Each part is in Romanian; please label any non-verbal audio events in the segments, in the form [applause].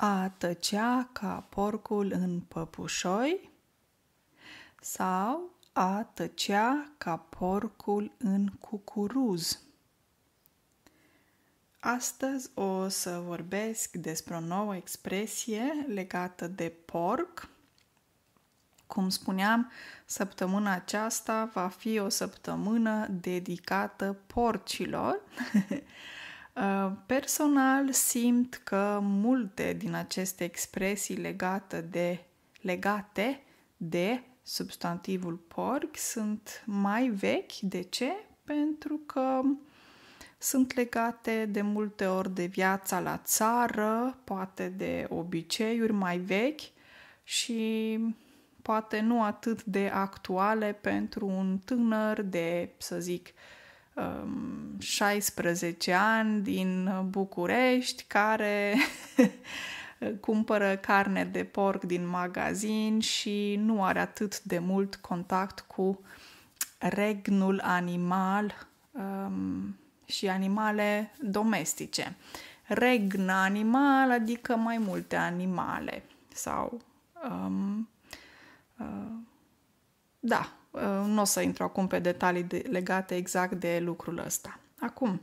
a tăcea ca porcul în păpușoi sau a tăcea ca porcul în cucuruz. Astăzi o să vorbesc despre o nouă expresie legată de porc. Cum spuneam, săptămâna aceasta va fi o săptămână dedicată porcilor. [laughs] Uh, personal simt că multe din aceste expresii legate de, legate de substantivul porc sunt mai vechi. De ce? Pentru că sunt legate de multe ori de viața la țară, poate de obiceiuri mai vechi și poate nu atât de actuale pentru un tânăr de, să zic, 16 um, ani din București care [laughs] cumpără carne de porc din magazin și nu are atât de mult contact cu regnul animal um, și animale domestice. Regn animal, adică mai multe animale sau um, uh, da, Uh, nu o să intru acum pe detalii de, legate exact de lucrul ăsta. Acum,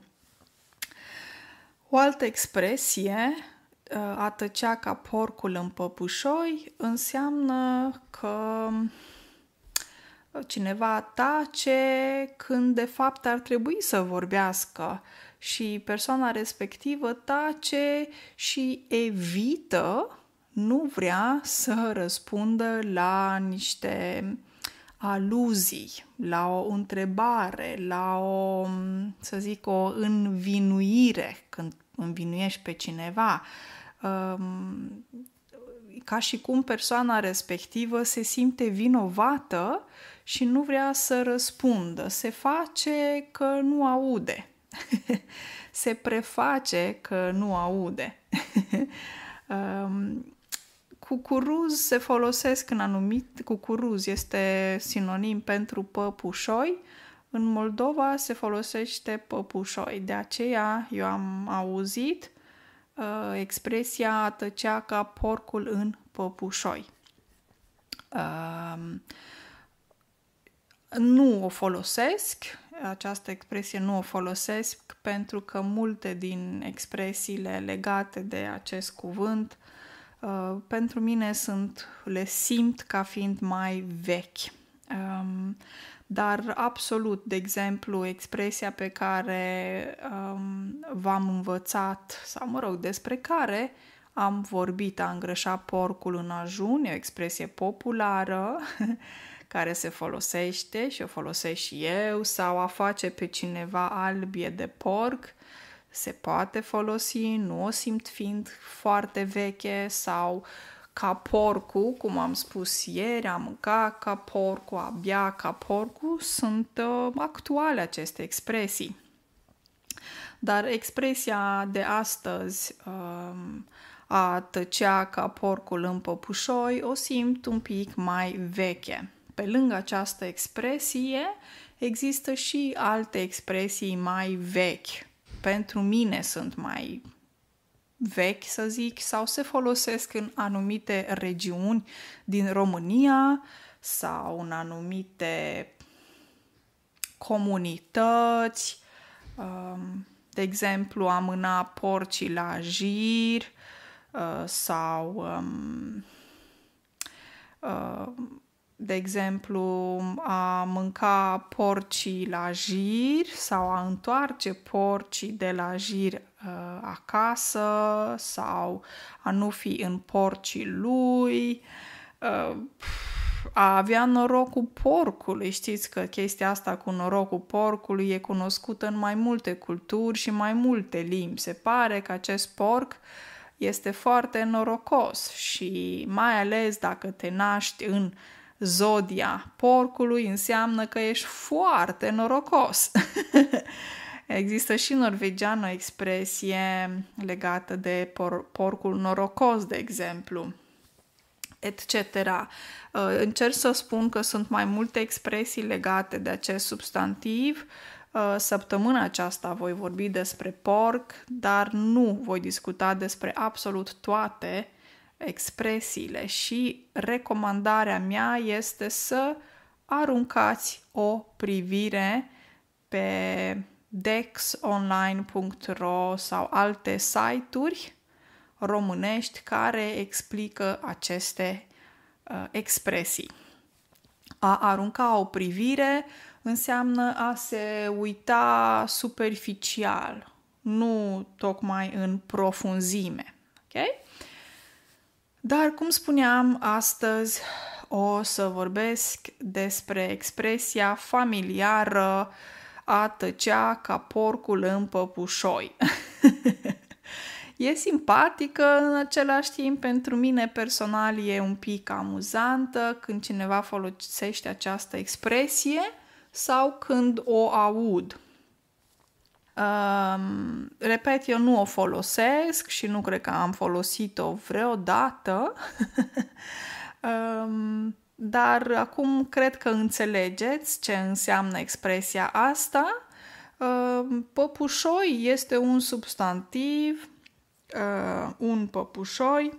o altă expresie, uh, a tăcea ca porcul în păpușoi, înseamnă că cineva tace când de fapt ar trebui să vorbească și persoana respectivă tace și evită, nu vrea să răspundă la niște aluzii, la o întrebare, la o, să zic, o învinuire, când învinuiești pe cineva, ehm, ca și cum persoana respectivă se simte vinovată și nu vrea să răspundă. Se face că nu aude. [laughs] se preface că nu aude. [laughs] Ehm, cucuruz se folosesc în anumit, cucuruz este sinonim pentru păpușoi, în Moldova se folosește păpușoi, de aceea eu am auzit uh, expresia tăcea ca porcul în păpușoi. Uh, nu o folosesc, această expresie nu o folosesc pentru că multe din expresiile legate de acest cuvânt uh, Uh, pentru mine sunt, le simt ca fiind mai vechi. Um, dar absolut, de exemplu, expresia pe care um, v-am învățat, sau mă rog, despre care am vorbit, a îngrășa porcul în ajun, e o expresie populară [laughs] care se folosește și o folosesc și eu, sau a face pe cineva albie de porc, uh, se poate folosi, nu o simt fiind foarte veche sau ca porcu, cum am spus ieri, am mâncat ca porcu, abia ca porcu, sunt uh, actuale aceste expresii. Dar expresia de astăzi, uh, a tăcea ca porcul în păpușoi, o simt un pic mai veche. Pe lângă această expresie, există și alte expresii mai vechi, pentru mine sunt mai vechi, să zic, sau se folosesc în anumite regiuni din România sau în anumite comunități. Um, de exemplu, amâna porcii la jir uh, sau um, uh, de exemplu, a mânca porcii la jir sau a întoarce porcii de la jir uh, acasă sau a nu fi în porcii lui, uh, a avea norocul porcului. Știți că chestia asta cu norocul porcului e cunoscută în mai multe culturi și mai multe limbi. Se pare că acest porc este foarte norocos și mai ales dacă te naști în uh, zodia porcului înseamnă că ești foarte norocos. [laughs] Există și în norvegian o expresie legată de por- porcul norocos, de exemplu, etc. Uh, încerc să spun că sunt mai multe expresii legate de acest substantiv. Uh, săptămâna aceasta voi vorbi despre porc, dar nu voi discuta despre absolut toate expresiile și recomandarea mea este să aruncați o privire pe dexonline.ro sau alte site-uri românești care explică aceste uh, expresii. A arunca o privire înseamnă a se uita superficial, nu tocmai în profunzime. Okay? Dar, cum spuneam, astăzi o să vorbesc despre expresia familiară a tăcea ca porcul în păpușoi. [laughs] e simpatică în același timp, pentru mine personal e un pic amuzantă când cineva folosește această expresie sau când o aud repet, eu nu o folosesc și nu cred că am folosit-o vreodată, um, [laughs] dar acum cred că înțelegeți ce înseamnă expresia asta. Um, păpușoi este un substantiv, uh, un păpușoi,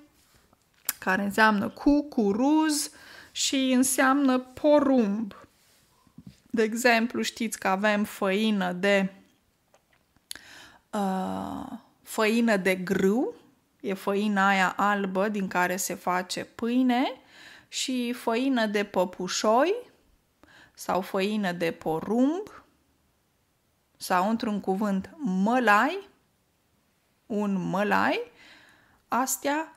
care înseamnă cucuruz și înseamnă porumb. De exemplu, știți că avem făină de Uh, făină de grâu, e făina aia albă din care se face pâine, și făină de păpușoi sau făină de porumb sau, într-un cuvânt, mălai, un mălai, astea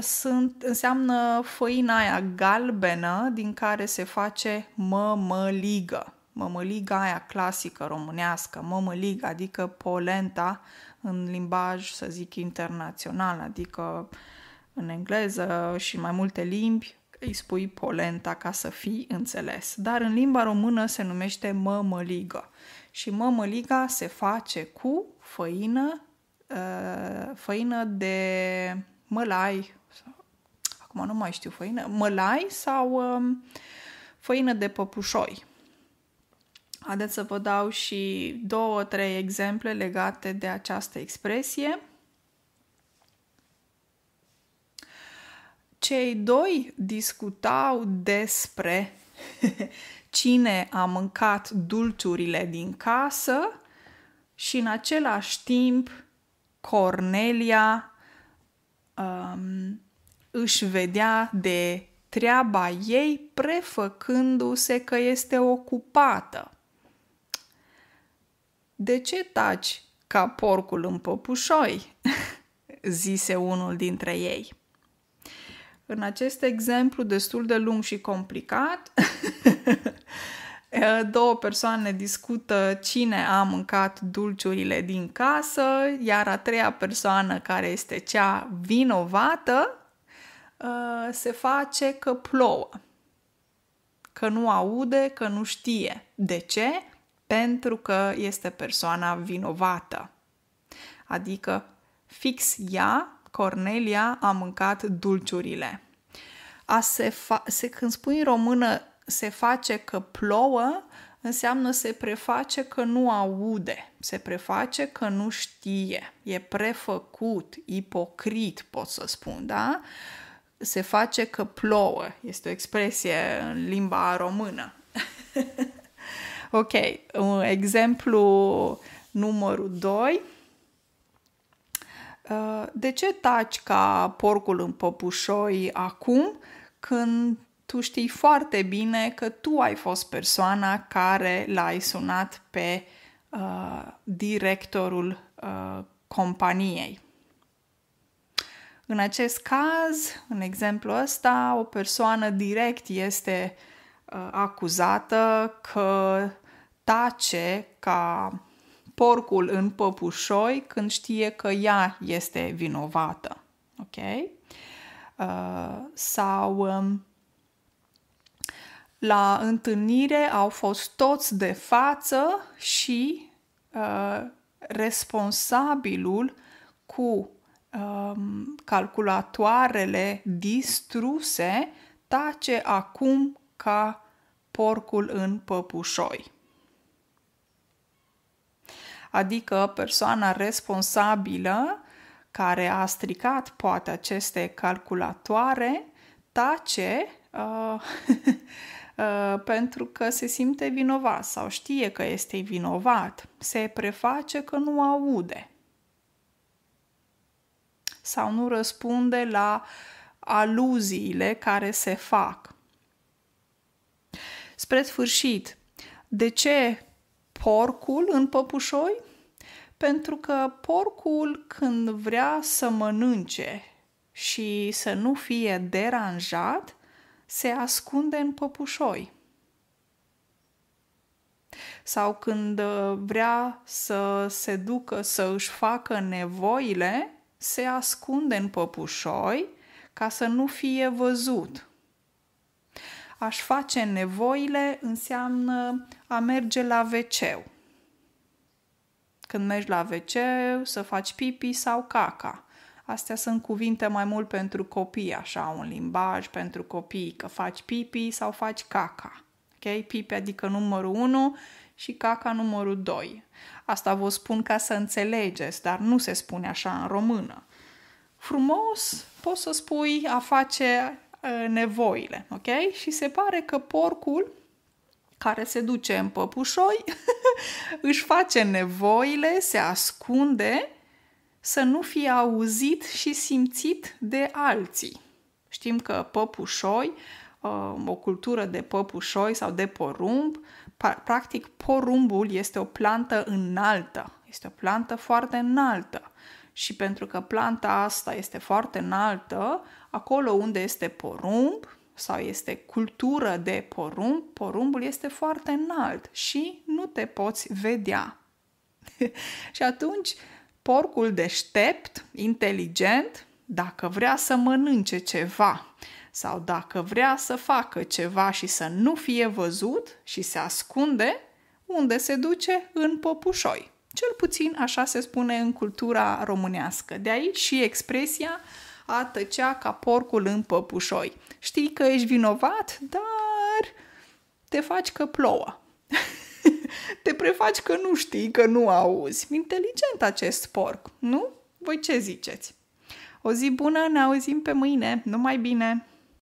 sunt, înseamnă făina aia galbenă din care se face mămăligă mămăliga aia clasică românească, mămăliga, adică polenta în limbaj, să zic, internațional, adică în engleză și în mai multe limbi, îi spui polenta ca să fii înțeles. Dar în limba română se numește mămăligă. Și mămăliga se face cu făină, ă, făină de mălai, acum nu mai știu făină, mălai sau ă, făină de păpușoi Haideți să vă dau și două, trei exemple legate de această expresie. Cei doi discutau despre [laughs] cine a mâncat dulciurile din casă și în același timp Cornelia um, își vedea de treaba ei prefăcându-se că este ocupată. De ce taci ca porcul în păpușoi?" [laughs] zise unul dintre ei. În acest exemplu destul de lung și complicat, [laughs] două persoane discută cine a mâncat dulciurile din casă, iar a treia persoană care este cea vinovată uh, se face că plouă, că nu aude, că nu știe. De ce? pentru că este persoana vinovată. Adică fix ea, Cornelia, a mâncat dulciurile. A se, fa- se când spui în română se face că plouă, înseamnă se preface că nu aude, se preface că nu știe, e prefăcut, ipocrit, pot să spun, da? Se face că plouă, este o expresie în limba română. [laughs] Ok, un exemplu numărul 2. Uh, de ce taci ca porcul în păpușoi acum când tu știi foarte bine că tu ai fost persoana care l-ai sunat pe uh, directorul uh, companiei? În acest caz, în exemplu ăsta, o persoană direct este uh, Uh, acuzată că tace ca porcul în păpușoi când știe că ea este vinovată. Ok? Uh, sau um, la întâlnire au fost toți de față și uh, responsabilul cu um, calculatoarele distruse tace acum ca porcul în păpușoi. Adică persoana responsabilă care a stricat poate aceste calculatoare tace uh, [laughs] uh, pentru că se simte vinovat sau știe că este vinovat, se preface că nu aude sau nu răspunde la aluziile care se fac. Spre sfârșit, de ce porcul în păpușoi? Pentru că porcul când vrea să mănânce și să nu fie deranjat, se ascunde în păpușoi. Sau când uh, vrea să se ducă să își facă nevoile, se ascunde în păpușoi ca să nu fie văzut aș face nevoile înseamnă a merge la wc Când mergi la wc să faci pipi sau caca. Astea sunt cuvinte mai mult pentru copii, așa, un limbaj pentru copii, că faci pipi sau faci caca. Ok? Pipi adică numărul 1 și caca numărul 2. Asta vă spun ca să înțelegeți, dar nu se spune așa în română. Frumos, poți să spui a face Uh, nevoile, ok? Și se pare că porcul care se duce în păpușoi [laughs] își face nevoile, se ascunde să nu fie auzit și simțit de alții. Știm că păpușoi, uh, o cultură de păpușoi sau de porumb, practic porumbul este o plantă înaltă, este o plantă foarte înaltă și pentru că planta asta este foarte înaltă, acolo unde este porumb sau este cultură de porumb, porumbul este foarte înalt și nu te poți vedea. [laughs] și atunci, porcul deștept, inteligent, dacă vrea să mănânce ceva sau dacă vrea să facă ceva și să nu fie văzut și se ascunde, unde se duce? În popușoi. Cel puțin așa se spune în cultura românească. De aici și expresia a tăcea ca porcul în păpușoi. Știi că ești vinovat, dar te faci că plouă. [laughs] te prefaci că nu știi, că nu auzi. Inteligent acest porc, nu? Voi ce ziceți? O zi bună, ne auzim pe mâine. Numai bine!